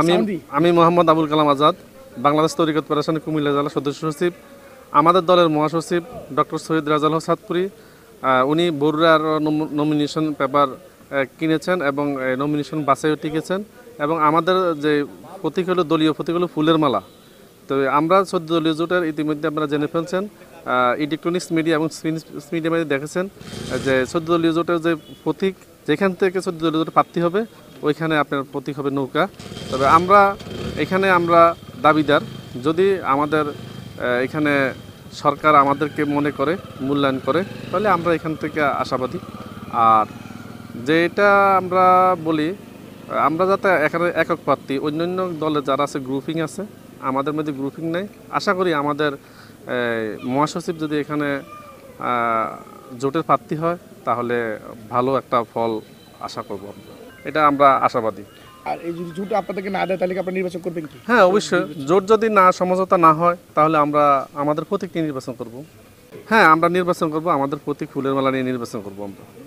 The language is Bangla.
আমি আমি মোহাম্মদ আবুল কালাম আজাদ বাংলাদেশ তরিকত ফেডারেশন কুমিল্লা জেলা সদস্য সচিব আমাদের দলের মহাসচিব ডক্টর সৈয়দ রাজাল হসাদপুরি উনি বরুরার নমিনেশন পেপার কিনেছেন এবং নমিনেশন বাছাইও টিকেছেন এবং আমাদের যে প্রতীক হলো দলীয় প্রতীক হলো ফুলের মালা তো আমরা সদ্য দলীয় জোটের ইতিমধ্যে আপনারা জেনে ফেলছেন ইলেকট্রনিক্স মিডিয়া এবং স্ক্রিন মিডিয়া মধ্যে দেখেছেন যে সদ্য দলীয় জোটের যে প্রতীক যেখান থেকে সদ্য দলীয় জোটের প্রাপ্তি হবে ওইখানে আপনার প্রতীক হবে নৌকা তবে আমরা এখানে আমরা দাবিদার যদি আমাদের এখানে সরকার আমাদেরকে মনে করে মূল্যায়ন করে তাহলে আমরা এখান থেকে আশাবাদী আর যেটা আমরা বলি আমরা যাতে এখানে একক প্রার্থী অন্য অন্য দলে যারা আছে গ্রুপিং আছে আমাদের মধ্যে গ্রুপিং নেই আশা করি আমাদের মহাসচিব যদি এখানে জোটের প্রার্থী হয় তাহলে ভালো একটা ফল আশা করবো এটা আমরা আশাবাদী আর এই যদি জোট আপনাদেরকে না দেয় তাহলে আপনারা নির্বাচন করবেন কি হ্যাঁ অবশ্যই জোট যদি না সমঝোতা না হয় তাহলে আমরা আমাদের প্রতীক নিয়ে নির্বাচন করব হ্যাঁ আমরা নির্বাচন করব আমাদের প্রতীক ফুলের মালা নিয়ে নির্বাচন করব আমরা